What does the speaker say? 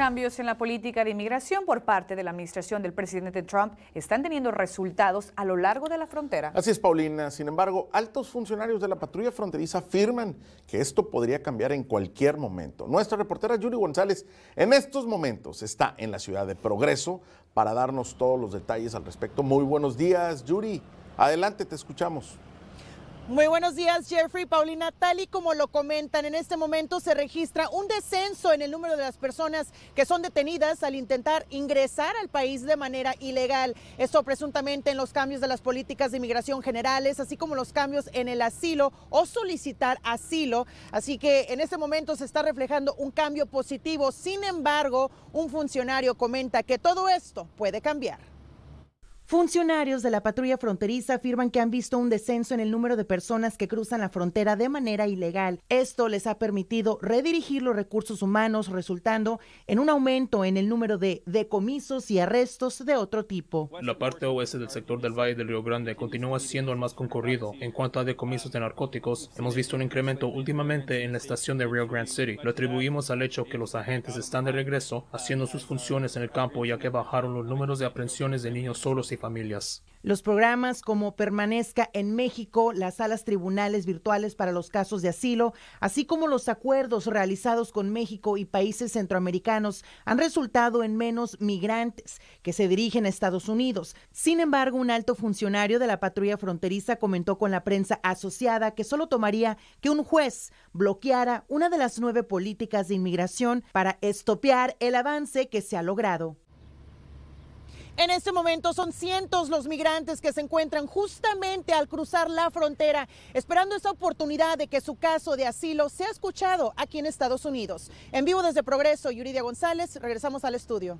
cambios en la política de inmigración por parte de la administración del presidente Trump están teniendo resultados a lo largo de la frontera. Así es, Paulina. Sin embargo, altos funcionarios de la patrulla fronteriza afirman que esto podría cambiar en cualquier momento. Nuestra reportera Yuri González en estos momentos está en la ciudad de Progreso para darnos todos los detalles al respecto. Muy buenos días, Yuri. Adelante, te escuchamos. Muy buenos días, Jeffrey. Paulina, tal y como lo comentan, en este momento se registra un descenso en el número de las personas que son detenidas al intentar ingresar al país de manera ilegal. Esto presuntamente en los cambios de las políticas de inmigración generales, así como los cambios en el asilo o solicitar asilo. Así que en este momento se está reflejando un cambio positivo. Sin embargo, un funcionario comenta que todo esto puede cambiar. Funcionarios de la patrulla fronteriza afirman que han visto un descenso en el número de personas que cruzan la frontera de manera ilegal. Esto les ha permitido redirigir los recursos humanos, resultando en un aumento en el número de decomisos y arrestos de otro tipo. La parte oeste del sector del Valle del Río Grande continúa siendo el más concurrido. En cuanto a decomisos de narcóticos, hemos visto un incremento últimamente en la estación de Rio Grande City. Lo atribuimos al hecho que los agentes están de regreso haciendo sus funciones en el campo ya que bajaron los números de aprehensiones de niños solos y familias. Los programas como Permanezca en México, las salas tribunales virtuales para los casos de asilo, así como los acuerdos realizados con México y países centroamericanos han resultado en menos migrantes que se dirigen a Estados Unidos. Sin embargo, un alto funcionario de la patrulla fronteriza comentó con la prensa asociada que solo tomaría que un juez bloqueara una de las nueve políticas de inmigración para estopiar el avance que se ha logrado. En este momento son cientos los migrantes que se encuentran justamente al cruzar la frontera, esperando esa oportunidad de que su caso de asilo sea escuchado aquí en Estados Unidos. En vivo desde Progreso, Yuridia González, regresamos al estudio.